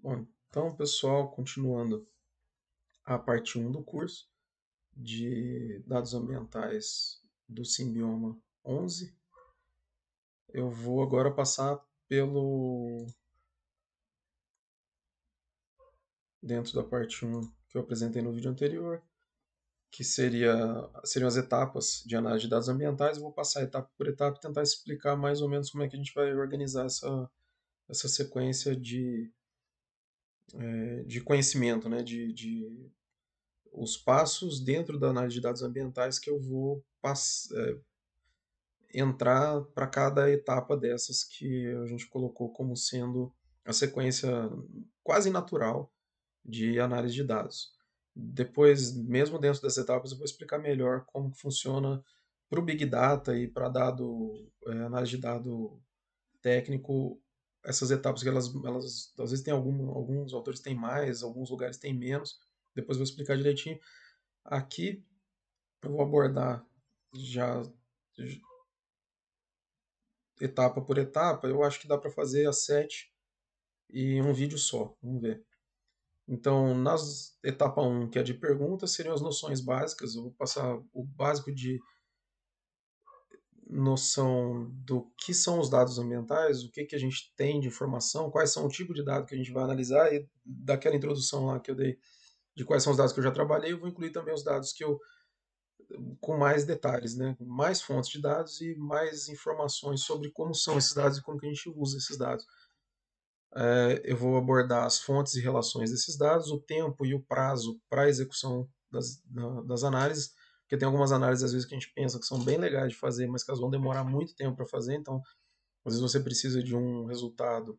Bom, então, pessoal, continuando a parte 1 do curso de dados ambientais do Simbioma 11, eu vou agora passar pelo. dentro da parte 1 que eu apresentei no vídeo anterior, que seria, seriam as etapas de análise de dados ambientais. Eu vou passar etapa por etapa e tentar explicar mais ou menos como é que a gente vai organizar essa, essa sequência de eh, de conhecimento, né? De, de, os passos dentro da análise de dados ambientais que eu vou é, entrar para cada etapa dessas que a gente colocou como sendo a sequência quase natural de análise de dados. Depois, mesmo dentro dessas etapas, eu vou explicar melhor como funciona para o Big Data e para dado é, análise de dado técnico essas etapas que elas, elas às vezes tem algum, alguns autores têm mais, alguns lugares têm menos. Depois vou explicar direitinho. Aqui eu vou abordar já, já etapa por etapa. Eu acho que dá para fazer as sete e um vídeo só. Vamos ver. Então, na etapa 1, um, que é de perguntas, seriam as noções básicas. Eu vou passar o básico de noção do que são os dados ambientais, o que, que a gente tem de informação, quais são o tipo de dado que a gente vai analisar, e daquela introdução lá que eu dei de quais são os dados que eu já trabalhei, eu vou incluir também os dados que eu com mais detalhes, né? mais fontes de dados e mais informações sobre como são esses dados e como que a gente usa esses dados. É, eu vou abordar as fontes e relações desses dados, o tempo e o prazo para a execução das, das análises, porque tem algumas análises, às vezes, que a gente pensa que são bem legais de fazer, mas que elas vão demorar muito tempo para fazer. Então, às vezes, você precisa de um resultado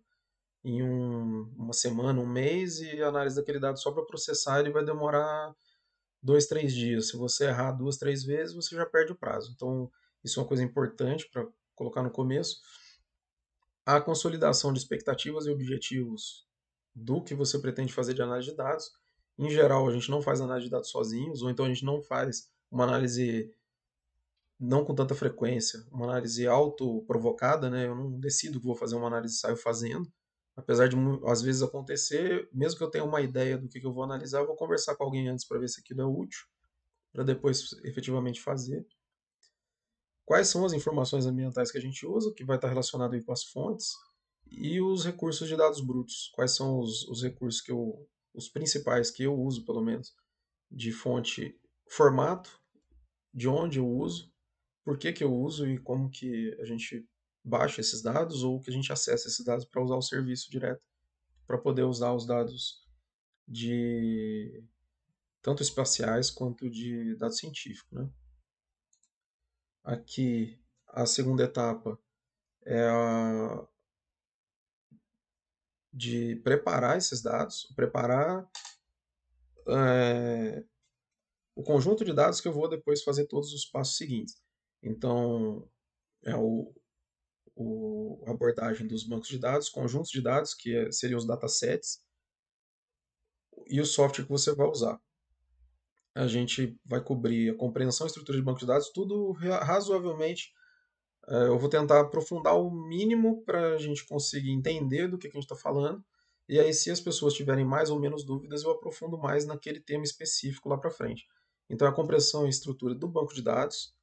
em um, uma semana, um mês, e a análise daquele dado só para processar ele vai demorar dois, três dias. Se você errar duas, três vezes, você já perde o prazo. Então, isso é uma coisa importante para colocar no começo. A consolidação de expectativas e objetivos do que você pretende fazer de análise de dados. Em geral, a gente não faz análise de dados sozinhos, ou então a gente não faz uma análise não com tanta frequência, uma análise autoprovocada, né? Eu não decido que vou fazer uma análise e saio fazendo. Apesar de às vezes acontecer, mesmo que eu tenha uma ideia do que, que eu vou analisar, eu vou conversar com alguém antes para ver se aquilo é útil, para depois efetivamente fazer. Quais são as informações ambientais que a gente usa, que vai estar relacionado aí com as fontes, e os recursos de dados brutos. Quais são os, os recursos que eu, os principais que eu uso, pelo menos, de fonte formato, de onde eu uso, por que, que eu uso e como que a gente baixa esses dados ou que a gente acessa esses dados para usar o serviço direto, para poder usar os dados de tanto espaciais quanto de dado científico. Né? Aqui, a segunda etapa é a de preparar esses dados, preparar é, o conjunto de dados que eu vou depois fazer todos os passos seguintes. Então, é o, o abordagem dos bancos de dados, conjuntos de dados, que é, seriam os datasets, e o software que você vai usar. A gente vai cobrir a compreensão e estrutura de banco de dados, tudo razoavelmente. É, eu vou tentar aprofundar o mínimo para a gente conseguir entender do que a gente está falando. E aí, se as pessoas tiverem mais ou menos dúvidas, eu aprofundo mais naquele tema específico lá para frente. Então, é a compressão e estrutura do banco de dados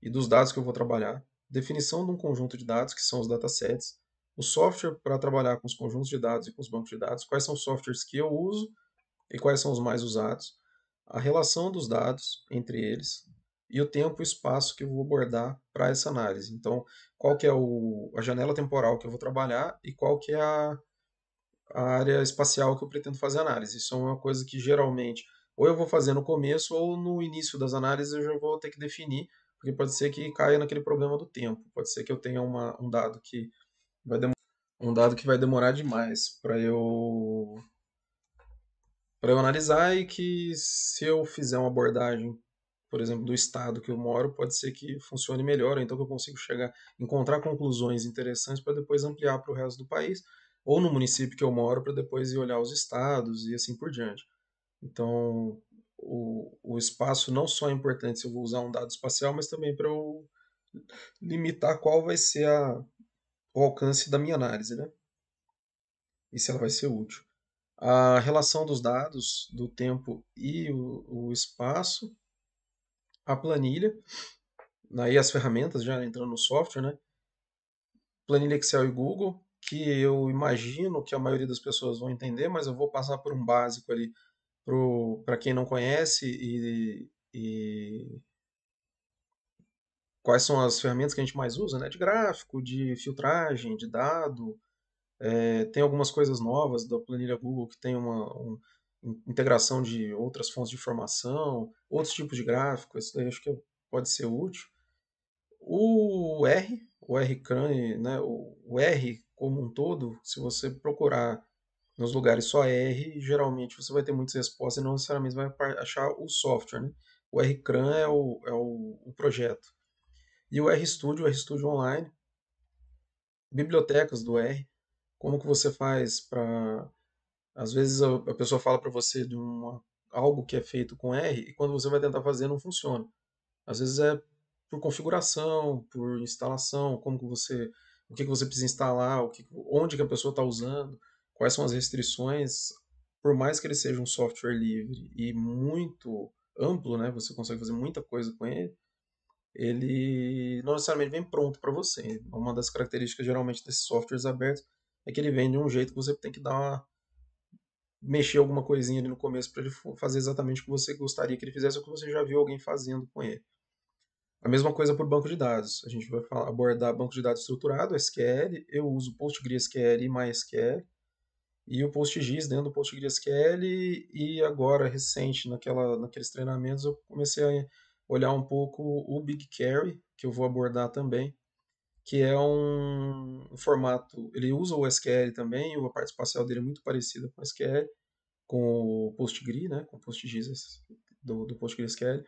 e dos dados que eu vou trabalhar, definição de um conjunto de dados, que são os datasets, o software para trabalhar com os conjuntos de dados e com os bancos de dados, quais são os softwares que eu uso e quais são os mais usados, a relação dos dados entre eles e o tempo e espaço que eu vou abordar para essa análise. Então, qual que é o, a janela temporal que eu vou trabalhar e qual que é a, a área espacial que eu pretendo fazer análise. Isso é uma coisa que geralmente ou eu vou fazer no começo ou no início das análises eu já vou ter que definir, porque pode ser que caia naquele problema do tempo, pode ser que eu tenha uma, um dado que vai demorar, um dado que vai demorar demais para eu para eu analisar e que se eu fizer uma abordagem, por exemplo, do estado que eu moro, pode ser que funcione melhor, ou então que eu consigo chegar, encontrar conclusões interessantes para depois ampliar para o resto do país ou no município que eu moro para depois ir olhar os estados e assim por diante. Então, o, o espaço não só é importante se eu vou usar um dado espacial, mas também para eu limitar qual vai ser a, o alcance da minha análise, né? E se ela vai ser útil. A relação dos dados, do tempo e o, o espaço, a planilha, aí as ferramentas já entrando no software, né? Planilha Excel e Google, que eu imagino que a maioria das pessoas vão entender, mas eu vou passar por um básico ali para quem não conhece e, e, quais são as ferramentas que a gente mais usa, né? De gráfico, de filtragem, de dado. É, tem algumas coisas novas da planilha Google que tem uma, uma integração de outras fontes de informação, outros tipos de gráfico, isso daí acho que é, pode ser útil. O R, o R-CRAN, né, o R como um todo, se você procurar nos lugares só R, geralmente você vai ter muitas respostas e não necessariamente vai achar o software. Né? O RCRAM é, o, é o, o, projeto. E o RStudio, o RStudio Online, bibliotecas do R, como que você faz para... Às vezes a, a pessoa fala para você de uma, algo que é feito com R e quando você vai tentar fazer não funciona. Às vezes é por configuração, por instalação, como que você, o que, que você precisa instalar, o que, onde que a pessoa está usando quais são as restrições, por mais que ele seja um software livre e muito amplo, né, você consegue fazer muita coisa com ele, ele não necessariamente vem pronto para você. Uma das características geralmente desses softwares abertos é que ele vem de um jeito que você tem que dar uma mexer alguma coisinha ali no começo para ele fazer exatamente o que você gostaria que ele fizesse ou que você já viu alguém fazendo com ele. A mesma coisa para o banco de dados. A gente vai falar, abordar banco de dados estruturado, SQL. Eu uso PostgreSQL e MySQL e o PostGIS dentro do PostgreSQL e agora recente naquela naqueles treinamentos eu comecei a olhar um pouco o BigQuery que eu vou abordar também que é um, um formato ele usa o SQL também a parte espacial dele é muito parecida com o SQL com o PostgreSQL né com o PostGIS do, do PostgreSQL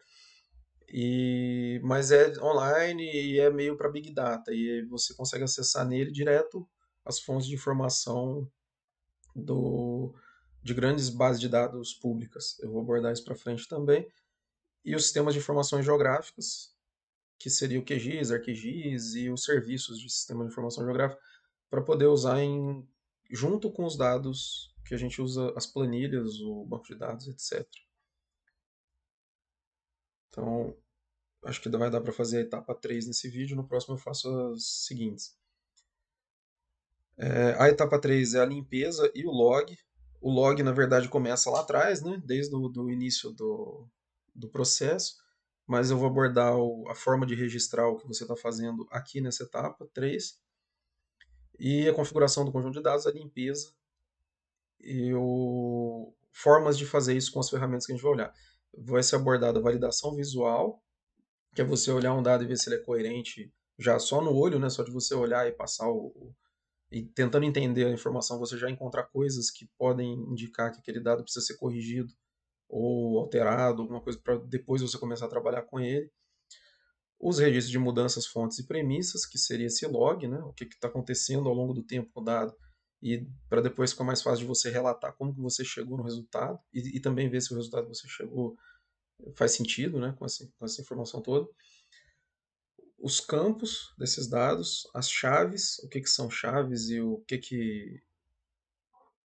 e mas é online e é meio para big data e você consegue acessar nele direto as fontes de informação do, de grandes bases de dados públicas. Eu vou abordar isso para frente também. E os sistemas de informações geográficas, que seria o QGIS, ArcGIS e os serviços de sistema de informação geográfica, para poder usar em, junto com os dados que a gente usa, as planilhas, o banco de dados, etc. Então, acho que vai dar para fazer a etapa 3 nesse vídeo, no próximo eu faço as seguintes. É, a etapa 3 é a limpeza e o log. O log, na verdade, começa lá atrás, né? desde o início do, do processo, mas eu vou abordar o, a forma de registrar o que você está fazendo aqui nessa etapa 3. E a configuração do conjunto de dados, a limpeza e o, formas de fazer isso com as ferramentas que a gente vai olhar. Vai ser abordada a validação visual, que é você olhar um dado e ver se ele é coerente já só no olho, né? só de você olhar e passar o, e tentando entender a informação, você já encontrar coisas que podem indicar que aquele dado precisa ser corrigido ou alterado, alguma coisa para depois você começar a trabalhar com ele. Os registros de mudanças, fontes e premissas, que seria esse log, né? o que está acontecendo ao longo do tempo com o dado, e para depois ficar mais fácil de você relatar como que você chegou no resultado e, e também ver se o resultado que você chegou faz sentido né? com, essa, com essa informação toda os campos desses dados, as chaves, o que, que são chaves e o que, que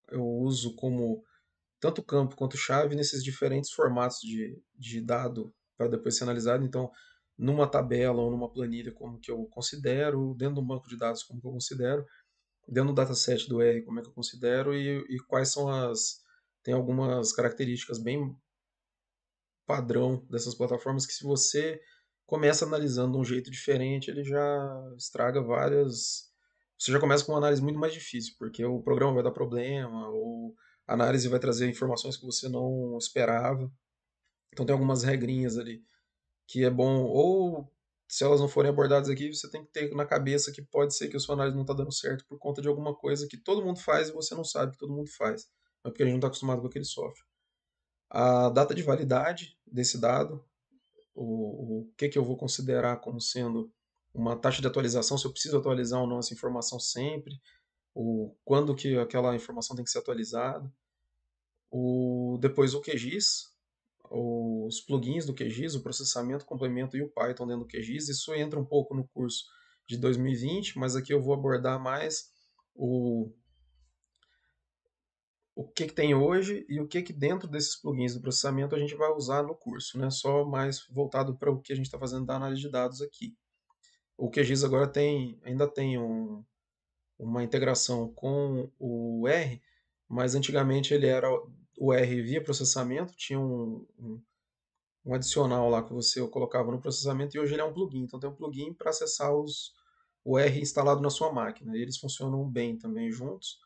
eu uso como tanto campo quanto chave nesses diferentes formatos de, de dado para depois ser analisado. Então, numa tabela ou numa planilha, como que eu considero, dentro do banco de dados, como que eu considero, dentro do dataset do R, como é que eu considero e, e quais são as. Tem algumas características bem padrão dessas plataformas que, se você começa analisando de um jeito diferente, ele já estraga várias. Você já começa com uma análise muito mais difícil, porque o programa vai dar problema, ou a análise vai trazer informações que você não esperava. Então tem algumas regrinhas ali que é bom, ou se elas não forem abordadas aqui, você tem que ter na cabeça que pode ser que a sua análise não está dando certo por conta de alguma coisa que todo mundo faz e você não sabe que todo mundo faz. É porque a gente não está acostumado com aquele software. A data de validade desse dado, o, o que, que eu vou considerar como sendo uma taxa de atualização, se eu preciso atualizar ou não essa informação sempre, o quando que aquela informação tem que ser atualizada, o, depois o QGIS, os plugins do QGIS, o processamento, o complemento e o Python dentro do QGIS, isso entra um pouco no curso de 2020, mas aqui eu vou abordar mais o o que, que tem hoje e o que, que dentro desses plugins do processamento a gente vai usar no curso, né? Só mais voltado para o que a gente está fazendo da análise de dados aqui. O QGIS agora tem, ainda tem um, uma integração com o R, mas antigamente ele era o R via processamento, tinha um, um, um adicional lá que você colocava no processamento e hoje ele é um plugin. Então tem um plugin para acessar os, o R instalado na sua máquina. E eles funcionam bem também juntos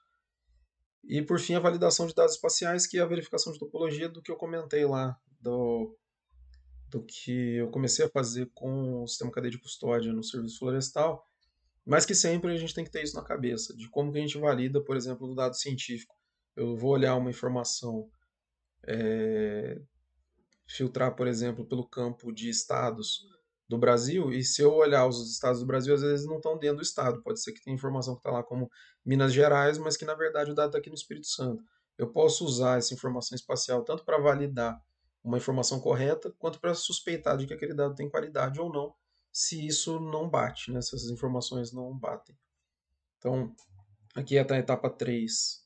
e por fim, a validação de dados espaciais, que é a verificação de topologia do que eu comentei lá, do, do que eu comecei a fazer com o sistema cadeia de custódia no serviço florestal, mas que sempre a gente tem que ter isso na cabeça, de como que a gente valida, por exemplo, o dado científico. Eu vou olhar uma informação, é, filtrar, por exemplo, pelo campo de estados, do Brasil, e se eu olhar os estados do Brasil, às vezes não estão dentro do estado. Pode ser que tenha informação que está lá como Minas Gerais, mas que na verdade o dado está aqui no Espírito Santo. Eu posso usar essa informação espacial tanto para validar uma informação correta, quanto para suspeitar de que aquele dado tem qualidade ou não, se isso não bate, né? se essas informações não batem. Então, aqui é a etapa 3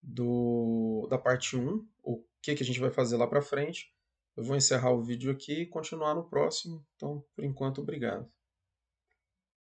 do, da parte 1, o que, que a gente vai fazer lá para frente. Eu vou encerrar o vídeo aqui e continuar no próximo. Então, por enquanto, obrigado.